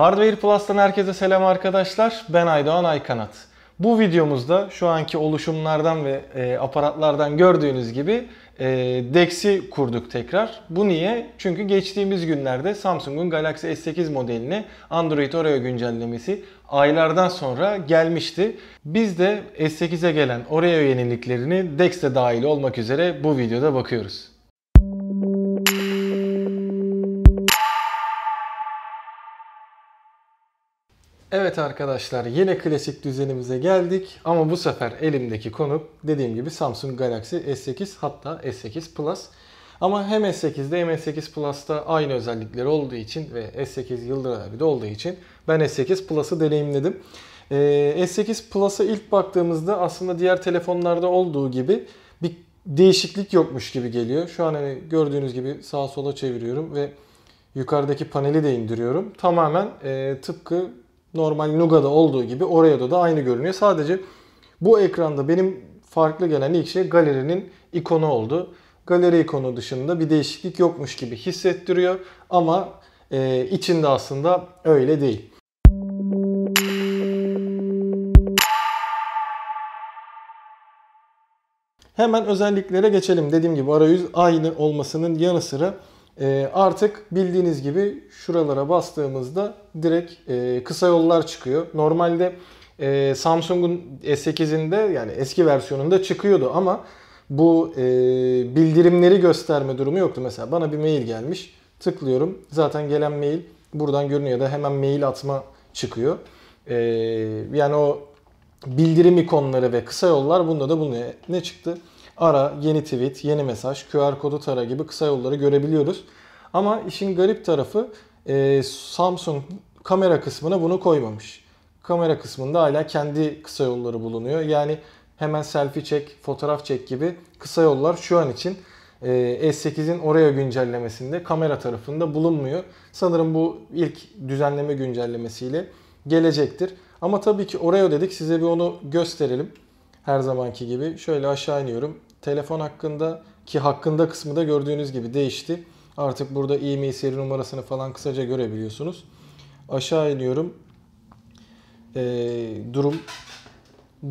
Hardware Plus'tan herkese selam arkadaşlar. Ben Aydoğan Aykanat. Bu videomuzda şu anki oluşumlardan ve e, aparatlardan gördüğünüz gibi e, DeX'i kurduk tekrar. Bu niye? Çünkü geçtiğimiz günlerde Samsung'un Galaxy S8 modelini Android Oreo güncellemesi aylardan sonra gelmişti. Biz de S8'e gelen Oreo yeniliklerini DeX'te dahil olmak üzere bu videoda bakıyoruz. Evet arkadaşlar yine klasik düzenimize geldik ama bu sefer elimdeki konu dediğim gibi Samsung Galaxy S8 hatta S8 Plus. Ama hem S8'de hem S8 Plus'ta aynı özellikleri olduğu için ve S8 Yıldırım de olduğu için ben S8 Plus'ı deneyimledim. Ee, S8 Plus'a ilk baktığımızda aslında diğer telefonlarda olduğu gibi bir değişiklik yokmuş gibi geliyor. Şu an hani gördüğünüz gibi sağa sola çeviriyorum ve yukarıdaki paneli de indiriyorum. Tamamen e, tıpkı normal Nuga'da olduğu gibi Oreo'da da aynı görünüyor. Sadece bu ekranda benim farklı gelen ilk şey galerinin ikonu oldu. Galeri ikonu dışında bir değişiklik yokmuş gibi hissettiriyor ama e, içinde aslında öyle değil. Hemen özelliklere geçelim. Dediğim gibi arayüz aynı olmasının yanı sıra ee, artık bildiğiniz gibi şuralara bastığımızda direkt e, kısa yollar çıkıyor. Normalde e, Samsung'un S8'inde yani eski versiyonunda çıkıyordu ama bu e, bildirimleri gösterme durumu yoktu. Mesela bana bir mail gelmiş. Tıklıyorum. Zaten gelen mail buradan görünüyor da hemen mail atma çıkıyor. Ee, yani o bildirim ikonları ve kısa yollar bunda da bulunuyor. Ne çıktı? ara, yeni tweet, yeni mesaj, QR kodu tara gibi kısa yolları görebiliyoruz. Ama işin garip tarafı e, Samsung kamera kısmına bunu koymamış. Kamera kısmında hala kendi kısa yolları bulunuyor. Yani hemen selfie çek, fotoğraf çek gibi kısa yollar şu an için e, S8'in oraya güncellemesinde kamera tarafında bulunmuyor. Sanırım bu ilk düzenleme güncellemesiyle gelecektir. Ama tabii ki oraya dedik size bir onu gösterelim. Her zamanki gibi şöyle aşağı iniyorum telefon hakkında ki hakkında kısmı da gördüğünüz gibi değişti. Artık burada e-mail seri numarasını falan kısaca görebiliyorsunuz. Aşağı iniyorum. E, durum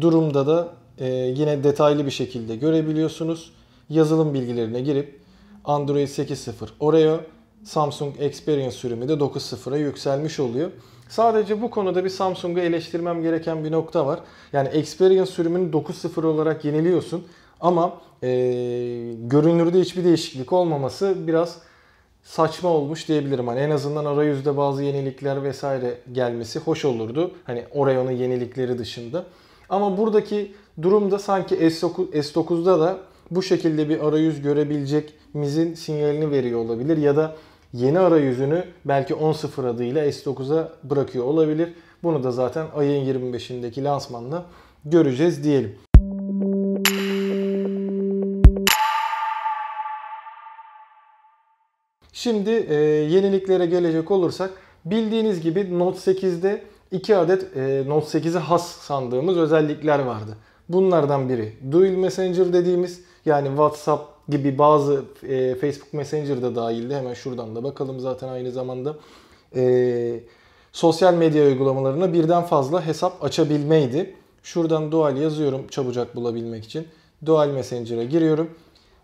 durumda da e, yine detaylı bir şekilde görebiliyorsunuz. Yazılım bilgilerine girip Android 8.0 Oreo, Samsung Experience sürümü de 9.0'a yükselmiş oluyor. Sadece bu konuda bir Samsung'u eleştirmem gereken bir nokta var. Yani Experience sürümünü 9.0 olarak yeniliyorsun ama e, görünürde hiçbir değişiklik olmaması biraz saçma olmuş diyebilirim. Hani en azından arayüzde bazı yenilikler vesaire gelmesi hoş olurdu. Hani Oreo'nun yenilikleri dışında. Ama buradaki durumda sanki s 9da da bu şekilde bir arayüz mizin sinyalini veriyor olabilir ya da yeni arayüzünü belki 10.0 adıyla S9'a bırakıyor olabilir. Bunu da zaten ayın 25'indeki lansmanla göreceğiz diyelim. Şimdi e, yeniliklere gelecek olursak bildiğiniz gibi Note 8'de 2 adet e, Note 8'e has sandığımız özellikler vardı. Bunlardan biri Dual Messenger dediğimiz yani WhatsApp gibi bazı e, Facebook Messenger'da dahildi. Hemen şuradan da bakalım zaten aynı zamanda. E, sosyal medya uygulamalarına birden fazla hesap açabilmeydi. Şuradan Dual yazıyorum çabucak bulabilmek için. Dual Messenger'a giriyorum.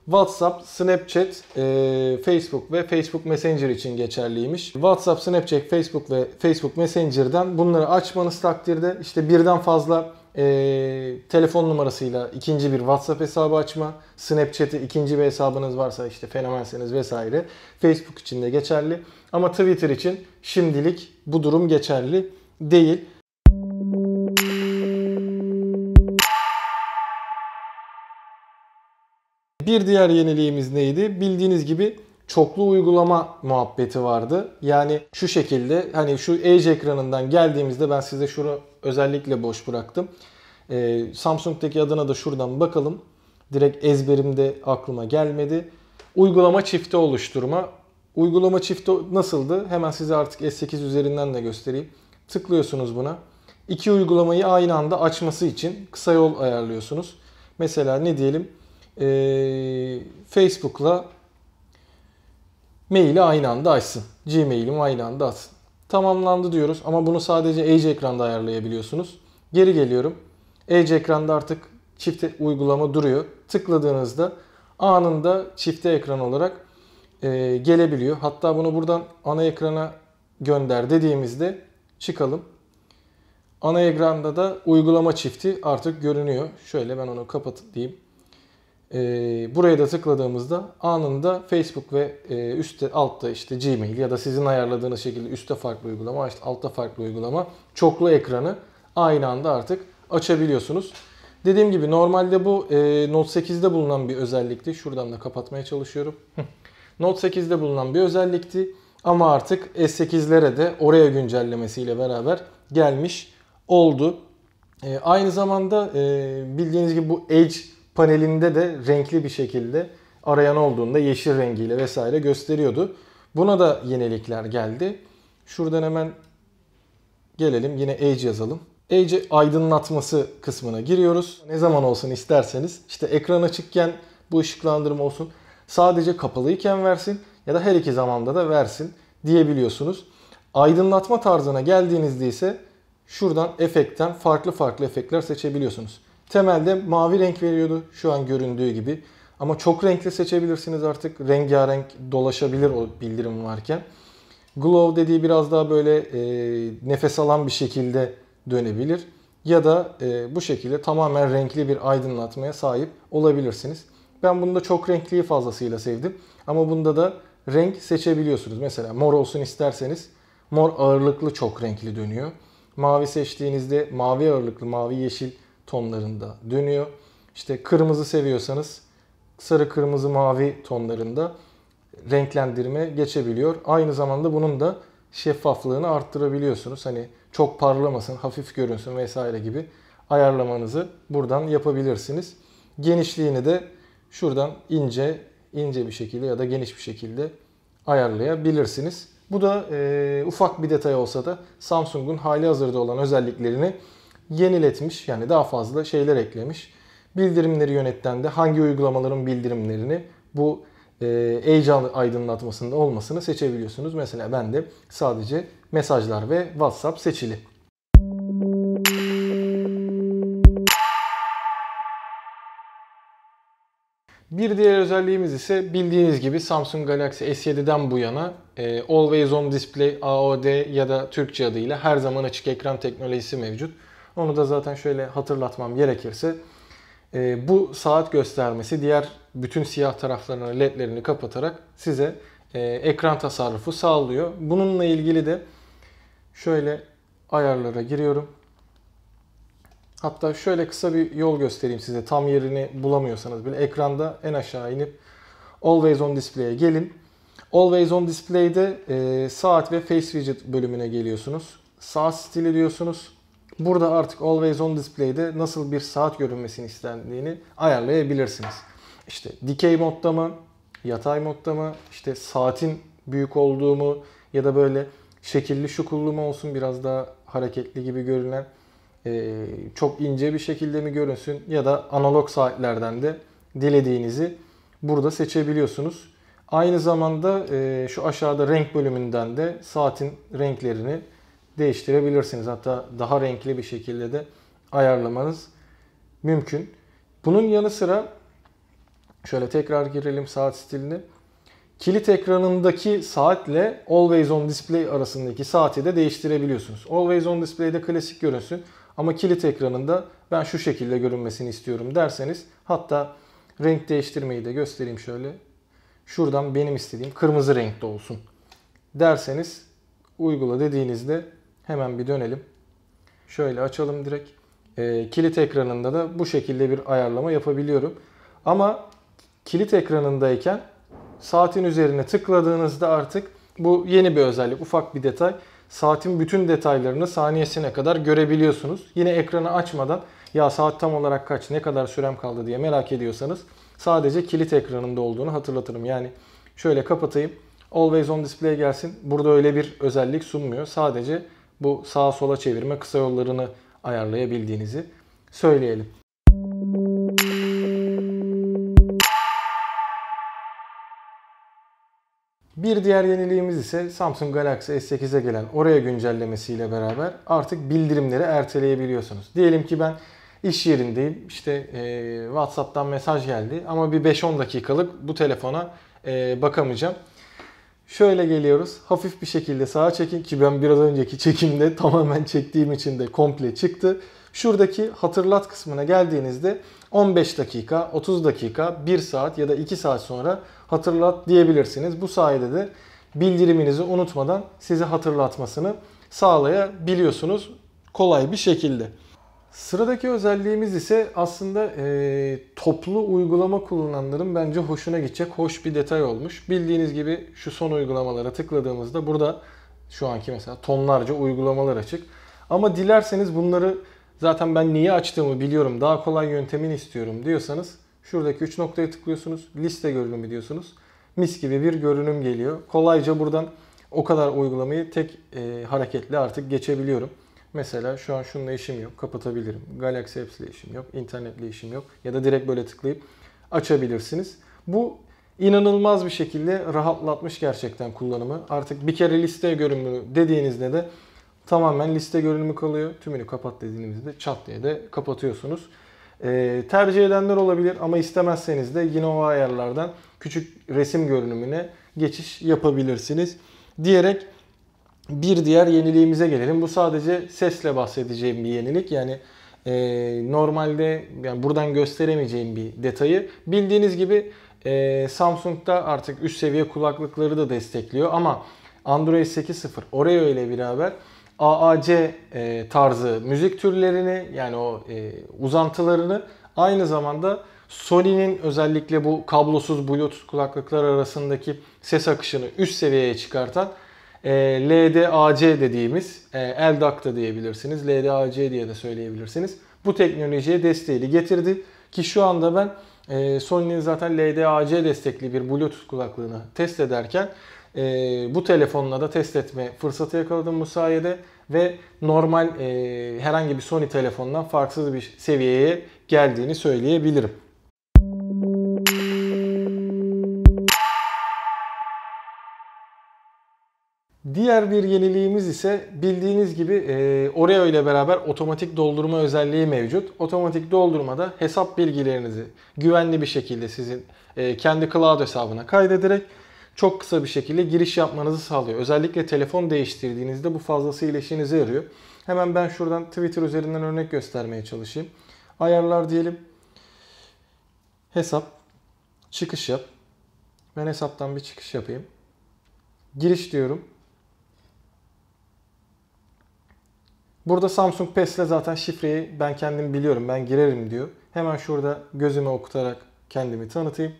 WhatsApp, Snapchat, e, Facebook ve Facebook Messenger için geçerliymiş. WhatsApp, Snapchat, Facebook ve Facebook Messenger'den bunları açmanız takdirde işte birden fazla e, telefon numarasıyla ikinci bir WhatsApp hesabı açma, Snapchat'i ikinci bir hesabınız varsa işte fenomenseniz vesaire Facebook için de geçerli. Ama Twitter için şimdilik bu durum geçerli değil. Bir diğer yeniliğimiz neydi? Bildiğiniz gibi çoklu uygulama muhabbeti vardı. Yani şu şekilde hani şu Edge ekranından geldiğimizde ben size şunu özellikle boş bıraktım. Ee, Samsung'daki adına da şuradan bakalım. Direkt ezberimde aklıma gelmedi. Uygulama çifti oluşturma. Uygulama çifti nasıldı? Hemen size artık S8 üzerinden de göstereyim. Tıklıyorsunuz buna. İki uygulamayı aynı anda açması için kısa yol ayarlıyorsunuz. Mesela ne diyelim? e, Facebook'la maili aynı anda açsın. Gmail'im aynı anda açsın. Tamamlandı diyoruz ama bunu sadece Edge ekranda ayarlayabiliyorsunuz. Geri geliyorum. Edge ekranda artık çift uygulama duruyor. Tıkladığınızda anında çifte ekran olarak e, gelebiliyor. Hatta bunu buradan ana ekrana gönder dediğimizde çıkalım. Ana ekranda da uygulama çifti artık görünüyor. Şöyle ben onu kapatayım. E, buraya da tıkladığımızda anında Facebook ve e, üstte altta işte Gmail ya da sizin ayarladığınız şekilde üstte farklı uygulama, işte altta farklı uygulama çoklu ekranı aynı anda artık açabiliyorsunuz. Dediğim gibi normalde bu e, Note 8'de bulunan bir özellikti. Şuradan da kapatmaya çalışıyorum. Note 8'de bulunan bir özellikti. Ama artık S8'lere de oraya güncellemesiyle beraber gelmiş oldu. E, aynı zamanda e, bildiğiniz gibi bu Edge panelinde de renkli bir şekilde arayan olduğunda yeşil rengiyle vesaire gösteriyordu. Buna da yenilikler geldi. Şuradan hemen gelelim yine Edge yazalım. Edge aydınlatması kısmına giriyoruz. Ne zaman olsun isterseniz işte ekran açıkken bu ışıklandırma olsun. Sadece kapalıyken versin ya da her iki zamanda da versin diyebiliyorsunuz. Aydınlatma tarzına geldiğinizde ise şuradan efektten farklı farklı efektler seçebiliyorsunuz. Temelde mavi renk veriyordu şu an göründüğü gibi. Ama çok renkli seçebilirsiniz artık. Rengarenk dolaşabilir o bildirim varken. Glow dediği biraz daha böyle e, nefes alan bir şekilde dönebilir. Ya da e, bu şekilde tamamen renkli bir aydınlatmaya sahip olabilirsiniz. Ben bunda çok renkliyi fazlasıyla sevdim. Ama bunda da renk seçebiliyorsunuz. Mesela mor olsun isterseniz mor ağırlıklı çok renkli dönüyor. Mavi seçtiğinizde mavi ağırlıklı, mavi yeşil tonlarında dönüyor. İşte kırmızı seviyorsanız sarı, kırmızı, mavi tonlarında renklendirme geçebiliyor. Aynı zamanda bunun da şeffaflığını arttırabiliyorsunuz. Hani çok parlamasın, hafif görünsün vesaire gibi ayarlamanızı buradan yapabilirsiniz. Genişliğini de şuradan ince ince bir şekilde ya da geniş bir şekilde ayarlayabilirsiniz. Bu da e, ufak bir detay olsa da Samsung'un hali hazırda olan özelliklerini yeniletmiş yani daha fazla şeyler eklemiş. Bildirimleri yönetten de hangi uygulamaların bildirimlerini bu e, heyecan aydınlatmasında olmasını seçebiliyorsunuz. Mesela ben de sadece mesajlar ve WhatsApp seçili. Bir diğer özelliğimiz ise bildiğiniz gibi Samsung Galaxy S7'den bu yana e, Always On Display AOD ya da Türkçe adıyla her zaman açık ekran teknolojisi mevcut. Onu da zaten şöyle hatırlatmam gerekirse e, bu saat göstermesi diğer bütün siyah taraflarını ledlerini kapatarak size e, ekran tasarrufu sağlıyor. Bununla ilgili de şöyle ayarlara giriyorum. Hatta şöyle kısa bir yol göstereyim size. Tam yerini bulamıyorsanız bile ekranda en aşağı inip Always on Display'e gelin. Always on Display'de e, saat ve face widget bölümüne geliyorsunuz. Saat stili diyorsunuz. Burada artık Always On Display'de nasıl bir saat görünmesini istendiğini ayarlayabilirsiniz. İşte dikey modda mı, yatay modda mı, işte saatin büyük olduğu mu ya da böyle şekilli şukullu mu olsun biraz daha hareketli gibi görünen e, çok ince bir şekilde mi görünsün ya da analog saatlerden de dilediğinizi burada seçebiliyorsunuz. Aynı zamanda e, şu aşağıda renk bölümünden de saatin renklerini değiştirebilirsiniz. Hatta daha renkli bir şekilde de ayarlamanız mümkün. Bunun yanı sıra şöyle tekrar girelim saat stilini. Kilit ekranındaki saatle Always On Display arasındaki saati de değiştirebiliyorsunuz. Always On Display'de klasik görünsün ama kilit ekranında ben şu şekilde görünmesini istiyorum derseniz hatta renk değiştirmeyi de göstereyim şöyle. Şuradan benim istediğim kırmızı renkte olsun derseniz uygula dediğinizde Hemen bir dönelim. Şöyle açalım direkt. E, kilit ekranında da bu şekilde bir ayarlama yapabiliyorum. Ama kilit ekranındayken saatin üzerine tıkladığınızda artık bu yeni bir özellik, ufak bir detay. Saatin bütün detaylarını saniyesine kadar görebiliyorsunuz. Yine ekranı açmadan ya saat tam olarak kaç, ne kadar sürem kaldı diye merak ediyorsanız sadece kilit ekranında olduğunu hatırlatırım. Yani şöyle kapatayım. Always on display gelsin. Burada öyle bir özellik sunmuyor. Sadece bu sağa sola çevirme kısa yollarını ayarlayabildiğinizi söyleyelim. Bir diğer yeniliğimiz ise Samsung Galaxy S8'e gelen oraya güncellemesiyle beraber artık bildirimleri erteleyebiliyorsunuz. Diyelim ki ben iş yerindeyim işte e, WhatsApp'tan mesaj geldi ama bir 5-10 dakikalık bu telefona e, bakamayacağım. Şöyle geliyoruz. Hafif bir şekilde sağa çekin ki ben biraz önceki çekimde tamamen çektiğim için de komple çıktı. Şuradaki hatırlat kısmına geldiğinizde 15 dakika, 30 dakika, 1 saat ya da 2 saat sonra hatırlat diyebilirsiniz. Bu sayede de bildiriminizi unutmadan sizi hatırlatmasını sağlayabiliyorsunuz kolay bir şekilde. Sıradaki özelliğimiz ise aslında e, toplu uygulama kullananların bence hoşuna gidecek hoş bir detay olmuş. Bildiğiniz gibi şu son uygulamalara tıkladığımızda burada şu anki mesela tonlarca uygulamalar açık. Ama dilerseniz bunları zaten ben niye açtığımı biliyorum daha kolay yöntemini istiyorum diyorsanız şuradaki 3 noktaya tıklıyorsunuz liste görünümü diyorsunuz. Mis gibi bir görünüm geliyor. Kolayca buradan o kadar uygulamayı tek e, hareketle artık geçebiliyorum. Mesela şu an şununla işim yok, kapatabilirim. Galaxy Apps ile işim yok, internetle işim yok. Ya da direkt böyle tıklayıp açabilirsiniz. Bu inanılmaz bir şekilde rahatlatmış gerçekten kullanımı. Artık bir kere liste görünümü dediğinizde de tamamen liste görünümü kalıyor. Tümünü kapat dediğinizde çat diye de kapatıyorsunuz. Ee, tercih edenler olabilir ama istemezseniz de yine o ayarlardan küçük resim görünümüne geçiş yapabilirsiniz diyerek bir diğer yeniliğimize gelelim. Bu sadece sesle bahsedeceğim bir yenilik. Yani e, normalde yani buradan gösteremeyeceğim bir detayı. Bildiğiniz gibi e, Samsung'da artık üst seviye kulaklıkları da destekliyor ama Android 8.0 Oreo ile beraber AAC e, tarzı müzik türlerini yani o e, uzantılarını aynı zamanda Sony'nin özellikle bu kablosuz Bluetooth kulaklıklar arasındaki ses akışını üst seviyeye çıkartan ee, LDAC dediğimiz, e, LDAC da diyebilirsiniz, LDAC diye de söyleyebilirsiniz. Bu teknolojiye desteğini getirdi ki şu anda ben e, Sony'nin zaten LDAC destekli bir Bluetooth kulaklığını test ederken e, bu telefonla da test etme fırsatı yakaladım bu sayede ve normal herhangi bir Sony telefondan farksız bir seviyeye geldiğini söyleyebilirim. Diğer bir yeniliğimiz ise bildiğiniz gibi e, Oreo ile beraber otomatik doldurma özelliği mevcut. Otomatik doldurmada hesap bilgilerinizi güvenli bir şekilde sizin e, kendi cloud hesabına kaydederek çok kısa bir şekilde giriş yapmanızı sağlıyor. Özellikle telefon değiştirdiğinizde bu fazlasıyla işinize yarıyor. Hemen ben şuradan Twitter üzerinden örnek göstermeye çalışayım. Ayarlar diyelim. Hesap. Çıkış yap. Ben hesaptan bir çıkış yapayım. Giriş diyorum. Burada Samsung Pass'le zaten şifreyi ben kendim biliyorum ben girerim diyor. Hemen şurada gözüme okutarak kendimi tanıtayım.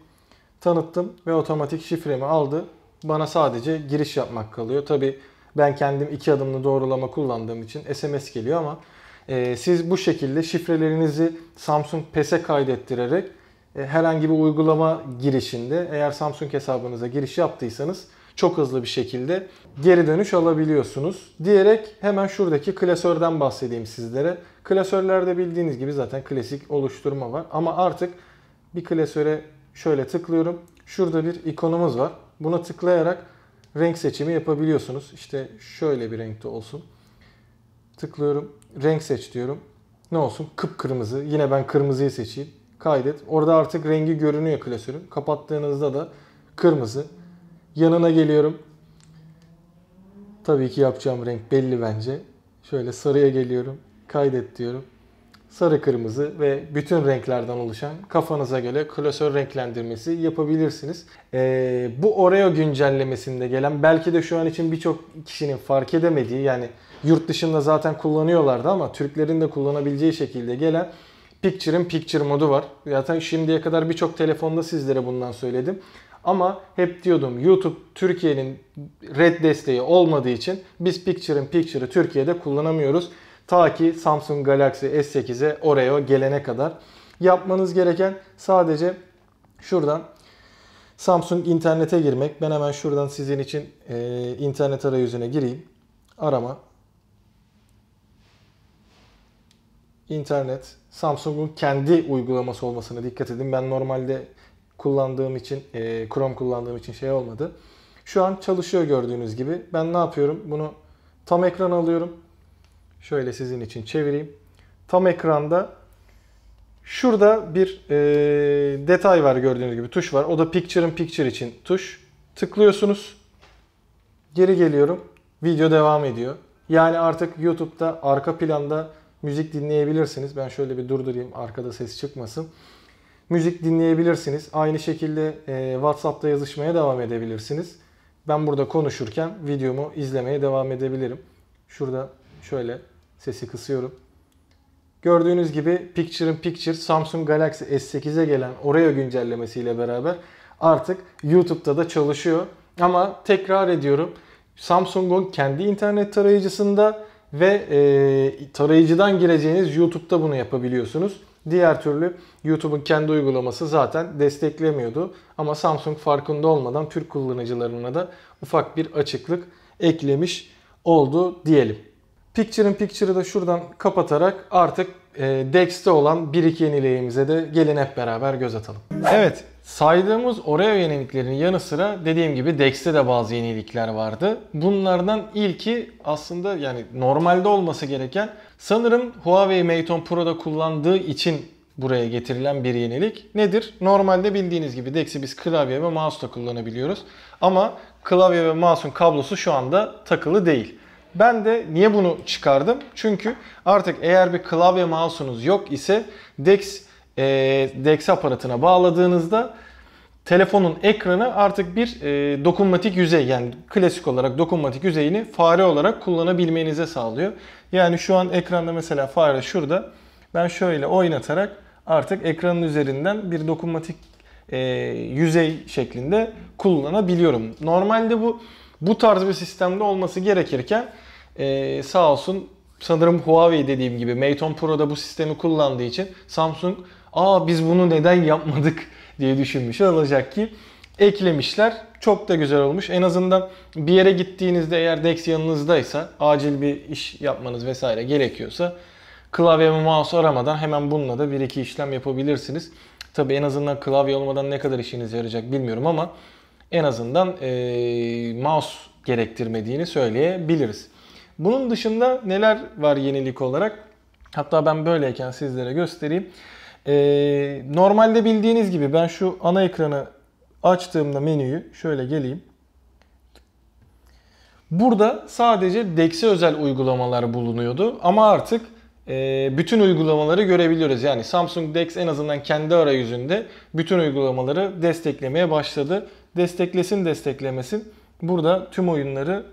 Tanıttım ve otomatik şifremi aldı. Bana sadece giriş yapmak kalıyor. Tabi ben kendim iki adımlı doğrulama kullandığım için SMS geliyor ama e, siz bu şekilde şifrelerinizi Samsung Pass'e kaydettirerek e, herhangi bir uygulama girişinde eğer Samsung hesabınıza giriş yaptıysanız çok hızlı bir şekilde geri dönüş alabiliyorsunuz. Diyerek hemen şuradaki klasörden bahsedeyim sizlere. Klasörlerde bildiğiniz gibi zaten klasik oluşturma var ama artık bir klasöre şöyle tıklıyorum. Şurada bir ikonumuz var. Buna tıklayarak renk seçimi yapabiliyorsunuz. İşte şöyle bir renkte olsun. Tıklıyorum. Renk seç diyorum. Ne olsun? Kıpkırmızı. Yine ben kırmızıyı seçeyim. Kaydet. Orada artık rengi görünüyor klasörün. Kapattığınızda da kırmızı. Yanına geliyorum. Tabii ki yapacağım renk belli bence. Şöyle sarıya geliyorum. Kaydet diyorum. Sarı, kırmızı ve bütün renklerden oluşan kafanıza göre klasör renklendirmesi yapabilirsiniz. Ee, bu Oreo güncellemesinde gelen belki de şu an için birçok kişinin fark edemediği yani yurt dışında zaten kullanıyorlardı ama Türklerin de kullanabileceği şekilde gelen Picture'ın Picture modu var. Zaten şimdiye kadar birçok telefonda sizlere bundan söyledim. Ama hep diyordum YouTube Türkiye'nin red desteği olmadığı için biz Picture'ın Picture'ı Türkiye'de kullanamıyoruz. Ta ki Samsung Galaxy S8'e Oreo gelene kadar. Yapmanız gereken sadece şuradan Samsung internete girmek. Ben hemen şuradan sizin için e, internet arayüzüne gireyim. Arama. İnternet. Samsung'un kendi uygulaması olmasına dikkat edin. Ben normalde kullandığım için, e, Chrome kullandığım için şey olmadı. Şu an çalışıyor gördüğünüz gibi. Ben ne yapıyorum? Bunu tam ekran alıyorum. Şöyle sizin için çevireyim. Tam ekranda şurada bir e, detay var gördüğünüz gibi tuş var. O da Picture'ın Picture için tuş. Tıklıyorsunuz. Geri geliyorum. Video devam ediyor. Yani artık YouTube'da arka planda müzik dinleyebilirsiniz. Ben şöyle bir durdurayım arkada ses çıkmasın müzik dinleyebilirsiniz. Aynı şekilde e, WhatsApp'ta yazışmaya devam edebilirsiniz. Ben burada konuşurken videomu izlemeye devam edebilirim. Şurada şöyle sesi kısıyorum. Gördüğünüz gibi Picture in Picture Samsung Galaxy S8'e gelen Oreo güncellemesiyle beraber artık YouTube'da da çalışıyor. Ama tekrar ediyorum Samsung'un kendi internet tarayıcısında ve e, tarayıcıdan gireceğiniz YouTube'da bunu yapabiliyorsunuz. Diğer türlü YouTube'un kendi uygulaması zaten desteklemiyordu. Ama Samsung farkında olmadan Türk kullanıcılarına da ufak bir açıklık eklemiş oldu diyelim. Picture'ın Picture'ı da şuradan kapatarak artık e, Dex'te olan bir iki yeniliğimize de gelin hep beraber göz atalım. Evet saydığımız Oreo yeniliklerin yanı sıra dediğim gibi Dex'te de bazı yenilikler vardı. Bunlardan ilki aslında yani normalde olması gereken Sanırım Huawei Mate 10 Pro'da kullandığı için buraya getirilen bir yenilik nedir? Normalde bildiğiniz gibi DeX'i biz klavye ve mouse da kullanabiliyoruz. Ama klavye ve mouse'un kablosu şu anda takılı değil. Ben de niye bunu çıkardım? Çünkü artık eğer bir klavye mouse'unuz yok ise DeX, e, DeX aparatına bağladığınızda telefonun ekranı artık bir e, dokunmatik yüzey yani klasik olarak dokunmatik yüzeyini fare olarak kullanabilmenize sağlıyor. Yani şu an ekranda mesela fare şurada. Ben şöyle oynatarak artık ekranın üzerinden bir dokunmatik e, yüzey şeklinde kullanabiliyorum. Normalde bu bu tarz bir sistemde olması gerekirken e, sağ olsun sanırım Huawei dediğim gibi Mate 10 Pro'da bu sistemi kullandığı için Samsung aa biz bunu neden yapmadık diye düşünmüş olacak ki eklemişler. Çok da güzel olmuş. En azından bir yere gittiğinizde eğer Dex yanınızdaysa, acil bir iş yapmanız vesaire gerekiyorsa klavye ve mouse aramadan hemen bununla da bir iki işlem yapabilirsiniz. Tabi en azından klavye olmadan ne kadar işiniz yarayacak bilmiyorum ama en azından ee, mouse gerektirmediğini söyleyebiliriz. Bunun dışında neler var yenilik olarak? Hatta ben böyleyken sizlere göstereyim. Ee, normalde bildiğiniz gibi ben şu ana ekranı açtığımda menüyü şöyle geleyim. Burada sadece DeX'e özel uygulamalar bulunuyordu ama artık e, bütün uygulamaları görebiliyoruz. Yani Samsung DeX en azından kendi arayüzünde bütün uygulamaları desteklemeye başladı. Desteklesin desteklemesin burada tüm oyunları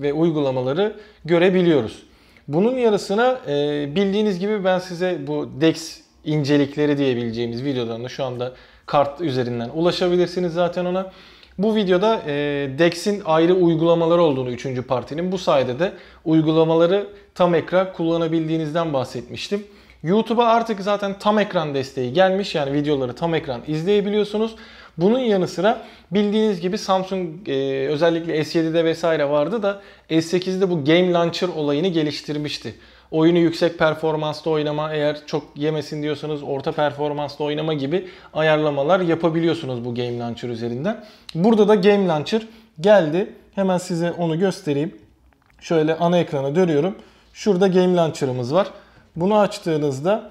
ve uygulamaları görebiliyoruz. Bunun yarısına e, bildiğiniz gibi ben size bu DeX incelikleri diyebileceğimiz videolarına şu anda kart üzerinden ulaşabilirsiniz zaten ona. Bu videoda e, DEX'in ayrı uygulamaları olduğunu 3. partinin bu sayede de uygulamaları tam ekran kullanabildiğinizden bahsetmiştim. YouTube'a artık zaten tam ekran desteği gelmiş. Yani videoları tam ekran izleyebiliyorsunuz. Bunun yanı sıra bildiğiniz gibi Samsung e, özellikle S7'de vesaire vardı da S8'de bu Game Launcher olayını geliştirmişti oyunu yüksek performansta oynama eğer çok yemesin diyorsanız orta performansla oynama gibi ayarlamalar yapabiliyorsunuz bu Game Launcher üzerinden. Burada da Game Launcher geldi. Hemen size onu göstereyim. Şöyle ana ekrana dönüyorum. Şurada Game Launcher'ımız var. Bunu açtığınızda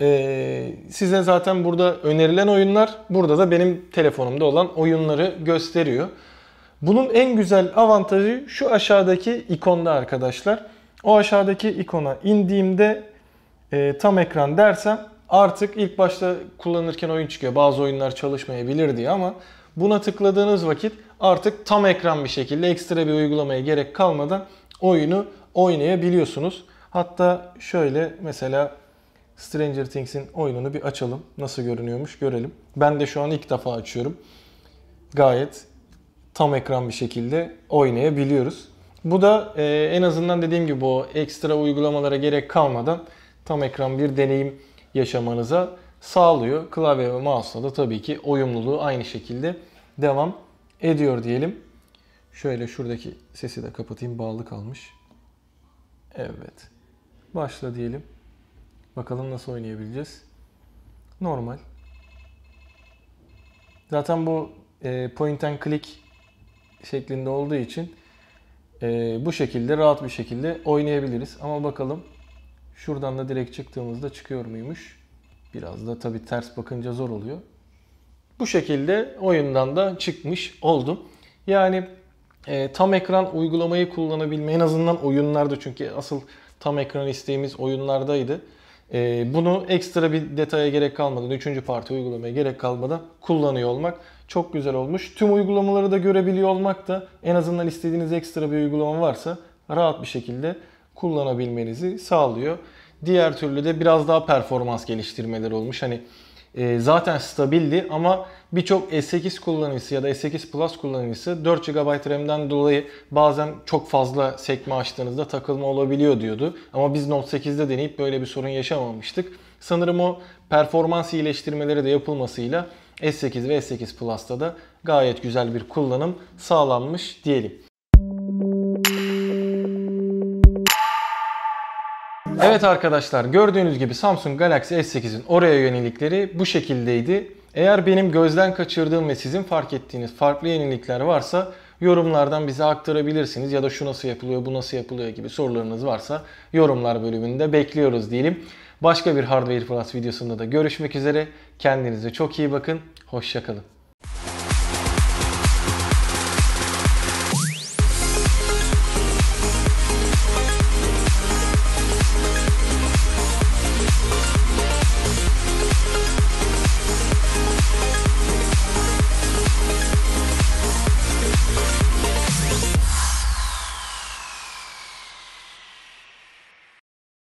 e, size zaten burada önerilen oyunlar, burada da benim telefonumda olan oyunları gösteriyor. Bunun en güzel avantajı şu aşağıdaki ikonda arkadaşlar. O aşağıdaki ikona indiğimde e, tam ekran dersem artık ilk başta kullanırken oyun çıkıyor. Bazı oyunlar çalışmayabilir diye ama buna tıkladığınız vakit artık tam ekran bir şekilde ekstra bir uygulamaya gerek kalmadan oyunu oynayabiliyorsunuz. Hatta şöyle mesela Stranger Things'in oyununu bir açalım. Nasıl görünüyormuş görelim. Ben de şu an ilk defa açıyorum. Gayet tam ekran bir şekilde oynayabiliyoruz. Bu da e, en azından dediğim gibi o ekstra uygulamalara gerek kalmadan tam ekran bir deneyim yaşamanıza sağlıyor. Klavye ve mouse'la da tabii ki uyumluluğu aynı şekilde devam ediyor diyelim. Şöyle şuradaki sesi de kapatayım. Bağlı kalmış. Evet. Başla diyelim. Bakalım nasıl oynayabileceğiz. Normal. Zaten bu e, point and click şeklinde olduğu için e, bu şekilde rahat bir şekilde oynayabiliriz. Ama bakalım şuradan da direkt çıktığımızda çıkıyor muymuş? Biraz da tabi ters bakınca zor oluyor. Bu şekilde oyundan da çıkmış oldum. Yani e, tam ekran uygulamayı kullanabilme en azından oyunlarda çünkü asıl tam ekran isteğimiz oyunlardaydı. E, bunu ekstra bir detaya gerek kalmadan, üçüncü parti uygulamaya gerek kalmadan kullanıyor olmak çok güzel olmuş. Tüm uygulamaları da görebiliyor olmak da en azından istediğiniz ekstra bir uygulama varsa rahat bir şekilde kullanabilmenizi sağlıyor. Diğer türlü de biraz daha performans geliştirmeleri olmuş. Hani e, zaten stabildi ama birçok S8 kullanıcısı ya da S8 Plus kullanıcısı 4 GB RAM'den dolayı bazen çok fazla sekme açtığınızda takılma olabiliyor diyordu. Ama biz Note 8'de deneyip böyle bir sorun yaşamamıştık. Sanırım o performans iyileştirmeleri de yapılmasıyla S8 ve S8 Plus'ta da gayet güzel bir kullanım sağlanmış diyelim. Evet arkadaşlar gördüğünüz gibi Samsung Galaxy S8'in oraya yönelikleri bu şekildeydi. Eğer benim gözden kaçırdığım ve sizin fark ettiğiniz farklı yenilikler varsa yorumlardan bize aktarabilirsiniz ya da şu nasıl yapılıyor, bu nasıl yapılıyor gibi sorularınız varsa yorumlar bölümünde bekliyoruz diyelim. Başka bir Hardware Plus videosunda da görüşmek üzere. Kendinize çok iyi bakın. Hoşçakalın.